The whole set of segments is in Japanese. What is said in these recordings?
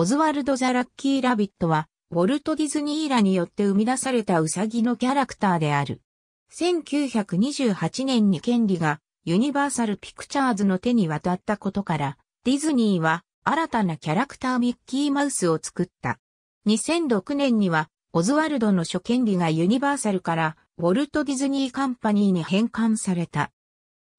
オズワルド・ザ・ラッキー・ラビットは、ウォルト・ディズニーらによって生み出されたウサギのキャラクターである。1928年に権利がユニバーサル・ピクチャーズの手に渡ったことから、ディズニーは新たなキャラクターミッキーマウスを作った。2006年には、オズワルドの諸権利がユニバーサルからウォルト・ディズニー・カンパニーに返還された。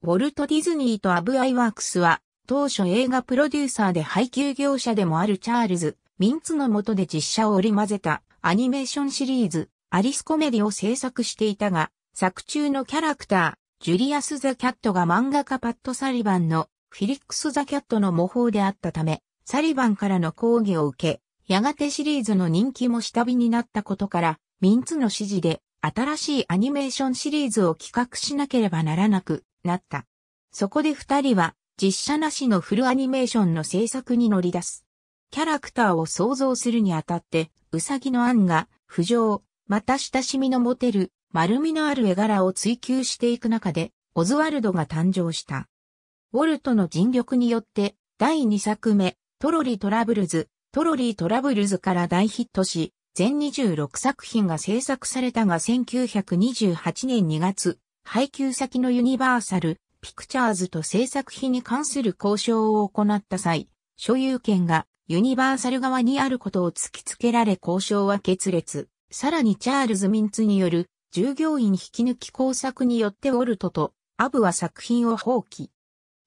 ウォルト・ディズニーとアブ・アイ・ワークスは当初映画プロデューサーで配給業者でもあるチャールズ・ミンツの下で実写を織り交ぜたアニメーションシリーズ、アリスコメディを制作していたが、作中のキャラクター、ジュリアス・ザ・キャットが漫画家パッド・サリバンのフィリックス・ザ・キャットの模倣であったため、サリバンからの抗議を受け、やがてシリーズの人気も下火になったことから、ミンツの指示で新しいアニメーションシリーズを企画しなければならなくなった。そこで二人は実写なしのフルアニメーションの制作に乗り出す。キャラクターを想像するにあたって、うさぎの案が、浮上、また親しみの持てる、丸みのある絵柄を追求していく中で、オズワルドが誕生した。ウォルトの尽力によって、第2作目、トロリトラブルズ、トロリートラブルズから大ヒットし、全26作品が制作されたが1928年2月、配給先のユニバーサル、ピクチャーズと制作費に関する交渉を行った際、所有権がユニバーサル側にあることを突きつけられ交渉は決裂。さらにチャールズ・ミンツによる従業員引き抜き工作によってウォルトとアブは作品を放棄。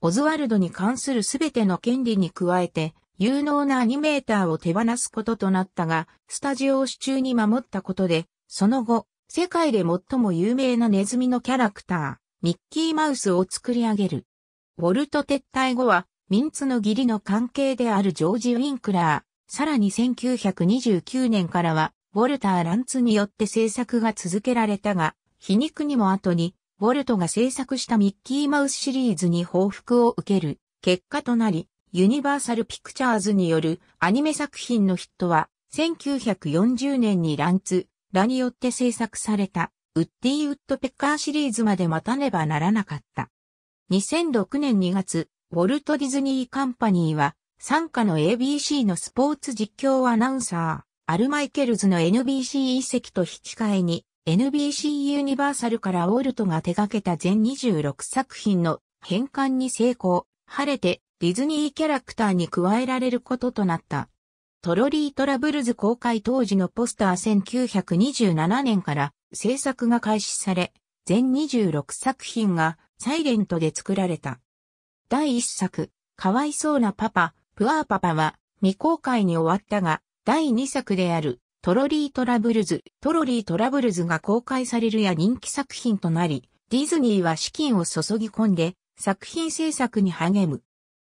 オズワルドに関するすべての権利に加えて、有能なアニメーターを手放すこととなったが、スタジオを手中に守ったことで、その後、世界で最も有名なネズミのキャラクター、ミッキーマウスを作り上げる。ウォルト撤退後は、ミンツの義理の関係であるジョージ・ウィンクラー、さらに1929年からは、ウォルター・ランツによって制作が続けられたが、皮肉にも後に、ウォルトが制作したミッキーマウスシリーズに報復を受ける結果となり、ユニバーサル・ピクチャーズによるアニメ作品のヒットは、1940年にランツ、らによって制作されたウッディ・ウッドペッカーシリーズまで待たねばならなかった。2006年2月、ウォルト・ディズニー・カンパニーは、参加の ABC のスポーツ実況アナウンサー、アルマイケルズの NBC 遺跡と引き換えに、NBC ユニバーサルからウォルトが手掛けた全26作品の変換に成功、晴れてディズニーキャラクターに加えられることとなった。トロリートラブルズ公開当時のポスター1927年から制作が開始され、全26作品がサイレントで作られた。第1作、かわいそうなパパ、プアーパパは未公開に終わったが、第2作であるトロリートラブルズ、トロリートラブルズが公開されるや人気作品となり、ディズニーは資金を注ぎ込んで作品制作に励む。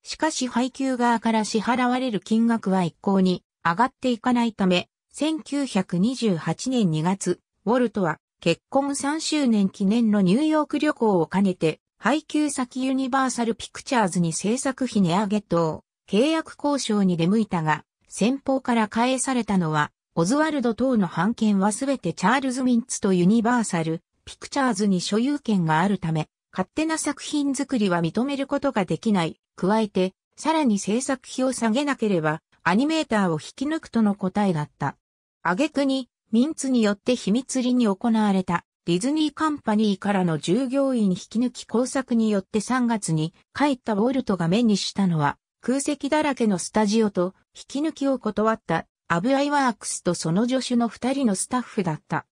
しかし配給側から支払われる金額は一向に上がっていかないため、1928年2月、ウォルトは結婚3周年記念のニューヨーク旅行を兼ねて、配給先ユニバーサルピクチャーズに制作費値上げ等、契約交渉に出向いたが、先方から返されたのは、オズワルド等の版権はすべてチャールズ・ミンツとユニバーサル、ピクチャーズに所有権があるため、勝手な作品作りは認めることができない。加えて、さらに制作費を下げなければ、アニメーターを引き抜くとの答えだった。挙句に、ミンツによって秘密裏に行われたディズニーカンパニーからの従業員引き抜き工作によって3月に帰ったウォルトが目にしたのは空席だらけのスタジオと引き抜きを断ったアブアイワークスとその助手の2人のスタッフだった。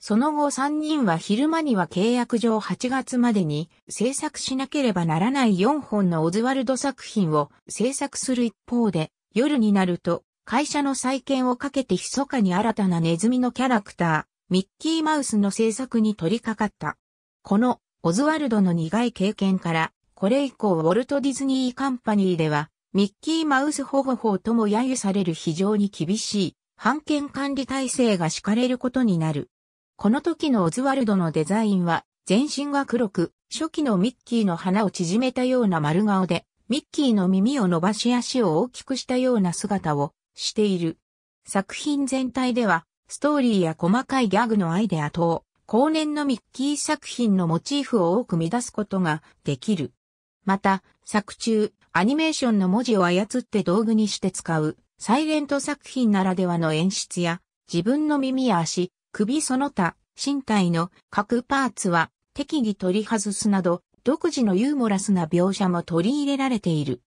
その後3人は昼間には契約上8月までに制作しなければならない4本のオズワルド作品を制作する一方で、夜になると会社の再建をかけて密かに新たなネズミのキャラクター、ミッキーマウスの制作に取り掛かった。このオズワルドの苦い経験から、これ以降ウォルト・ディズニー・カンパニーでは、ミッキーマウス保護法とも揶揄される非常に厳しい、版権管理体制が敷かれることになる。この時のオズワルドのデザインは、全身が黒く、初期のミッキーの鼻を縮めたような丸顔で、ミッキーの耳を伸ばし足を大きくしたような姿をしている。作品全体では、ストーリーや細かいギャグのアイデア等、後年のミッキー作品のモチーフを多く見出すことができる。また、作中、アニメーションの文字を操って道具にして使う、サイレント作品ならではの演出や、自分の耳や足、首その他、身体の各パーツは適宜取り外すなど、独自のユーモラスな描写も取り入れられている。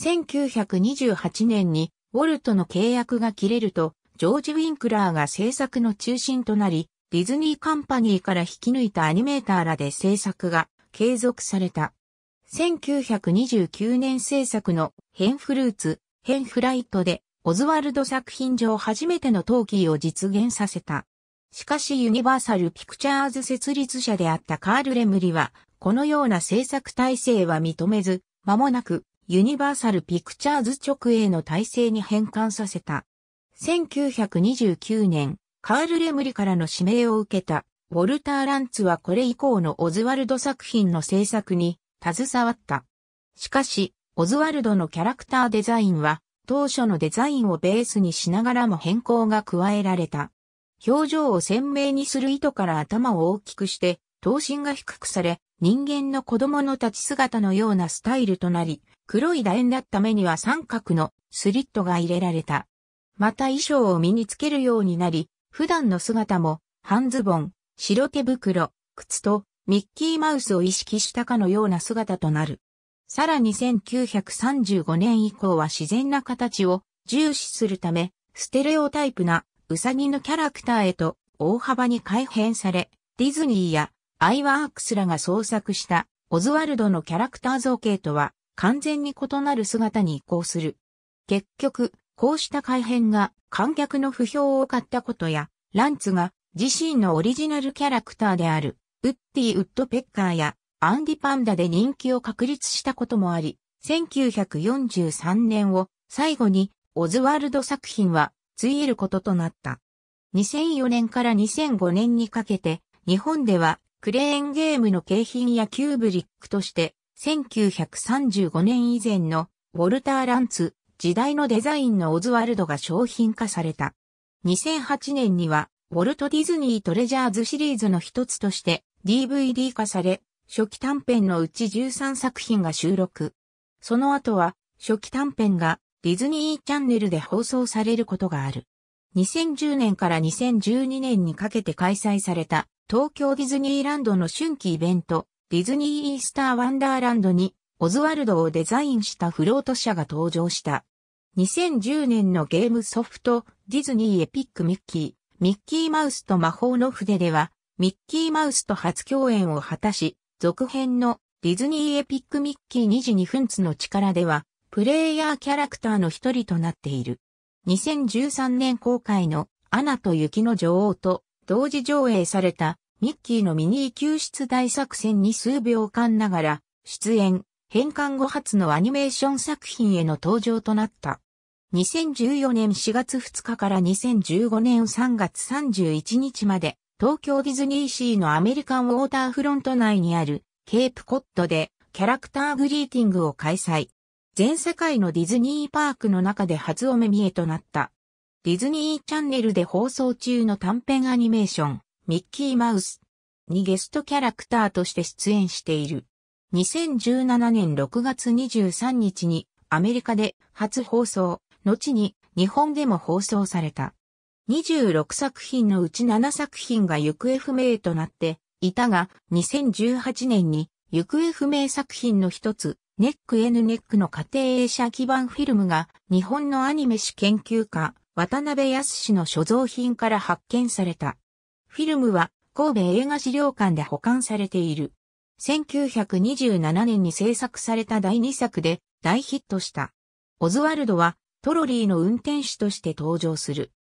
1928年にウォルトの契約が切れると、ジョージ・ウィンクラーが制作の中心となり、ディズニーカンパニーから引き抜いたアニメーターらで制作が継続された。1929年制作のヘンフルーツ、ヘンフライトで、オズワルド作品上初めてのトーキーを実現させた。しかしユニバーサル・ピクチャーズ設立者であったカール・レムリは、このような制作体制は認めず、間もなくユニバーサルピクチャーズ直営の体制に変換させた。1929年、カール・レムリからの指名を受けた、ウォルター・ランツはこれ以降のオズワルド作品の制作に携わった。しかし、オズワルドのキャラクターデザインは、当初のデザインをベースにしながらも変更が加えられた。表情を鮮明にする意図から頭を大きくして、頭身が低くされ、人間の子供の立ち姿のようなスタイルとなり、黒い楕円だった目には三角のスリットが入れられた。また衣装を身につけるようになり、普段の姿も半ズボン、白手袋、靴とミッキーマウスを意識したかのような姿となる。さらに1935年以降は自然な形を重視するため、ステレオタイプなウサギのキャラクターへと大幅に改変され、ディズニーやアイワークスらが創作したオズワルドのキャラクター造形とは完全に異なる姿に移行する。結局、こうした改変が観客の不評を買ったことや、ランツが自身のオリジナルキャラクターである、ウッディ・ウッドペッカーやアンディ・パンダで人気を確立したこともあり、1943年を最後にオズワルド作品はついえることとなった。2004年から2005年にかけて、日本ではクレーンゲームの景品やキューブリックとして1935年以前のウォルター・ランツ時代のデザインのオズワルドが商品化された。2008年にはウォルト・ディズニー・トレジャーズシリーズの一つとして DVD 化され、初期短編のうち13作品が収録。その後は初期短編がディズニーチャンネルで放送されることがある。2010年から2012年にかけて開催された東京ディズニーランドの春季イベントディズニーイースターワンダーランドにオズワルドをデザインしたフロート車が登場した。2010年のゲームソフトディズニーエピックミッキー、ミッキーマウスと魔法の筆ではミッキーマウスと初共演を果たし、続編のディズニーエピックミッキー2時2分つの力ではプレイヤーキャラクターの一人となっている。2013年公開のアナと雪の女王と同時上映されたミッキーのミニー救出大作戦に数秒間ながら、出演、返還後初のアニメーション作品への登場となった。2014年4月2日から2015年3月31日まで、東京ディズニーシーのアメリカンウォーターフロント内にある、ケープコットで、キャラクターグリーティングを開催。全世界のディズニーパークの中で初お目見えとなった。ディズニーチャンネルで放送中の短編アニメーション。ミッキーマウスにゲストキャラクターとして出演している。2017年6月23日にアメリカで初放送、後に日本でも放送された。26作品のうち7作品が行方不明となっていたが、2018年に行方不明作品の一つ、ネックエヌ・ネックの家庭映写基盤フィルムが日本のアニメ史研究家、渡辺康の所蔵品から発見された。フィルムは神戸映画資料館で保管されている。1927年に制作された第2作で大ヒットした。オズワルドはトロリーの運転手として登場する。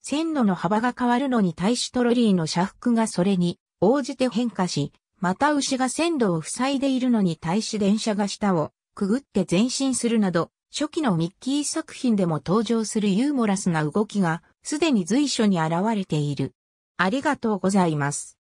線路の幅が変わるのに対しトロリーの車幅がそれに応じて変化し、また牛が線路を塞いでいるのに対し電車が下をくぐって前進するなど、初期のミッキー作品でも登場するユーモラスな動きがすでに随所に現れている。ありがとうございます。